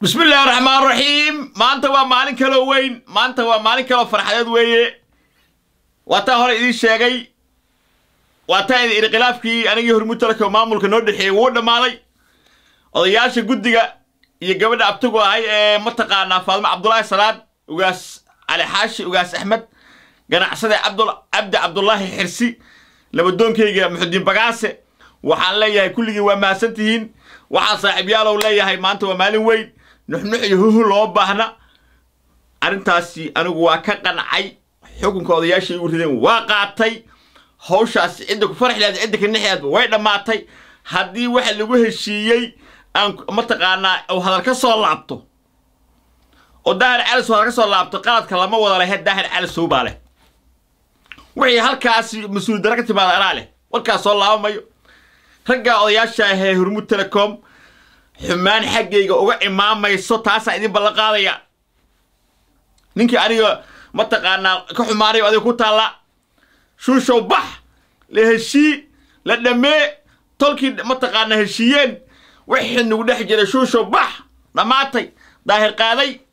بسم raxmaan raxiim maanta waa maalin kaloo weyn maanta waa maalin kaloo farxadeed weeye waa taa hore idiin sheegay waataa inkhilaafkii anigii hormuutalka maamulka noo dhexeeyey wuu dhammaaday odayaasha guddiga iyo gabadha abtigu ahay ee mataqaanaa faadmo cabdulaahi salaad ugaas cali xaashi ugaas axmed ganacsade cabdi cabdulaahi xirsi labadoonkayga muxudiin bagaase waxaan leeyahay kulligii waa mahadsan tihiin waxaa saaxiibyaalow leeyahay maanta waa maalin weyn nuxnux huhu loo baahna arrintaasi anigu waa ka qancay xukunka odayaasha ugu rideen waa qaatay hawshaas cidda ku farxleed cidda kanixeedba way dhammaatay haddii waxa lagu heshiiyey aan mataqaanaa u hadal ka soo laabto oo daahir calis hadal ka soo laabto qaladka lama wada lehe daahir calis sowbaa leh wixii halkaasi mas-uul dara ka timaada anaa leh warkaas soo laabamayo raggaa odayaasha ahee hurmud telecom xumaan xaggayga uga imaamayso taasaa idin ballan qaadaya ninkii adiga mataqaanaa ka xumaanayo adiga ku taalla shuushow bax la heshii la dhammee tolkii mataqaanaa heshiiyeen wixii nagu dhex jiray shuushow bax dhammaatay daahir qaaday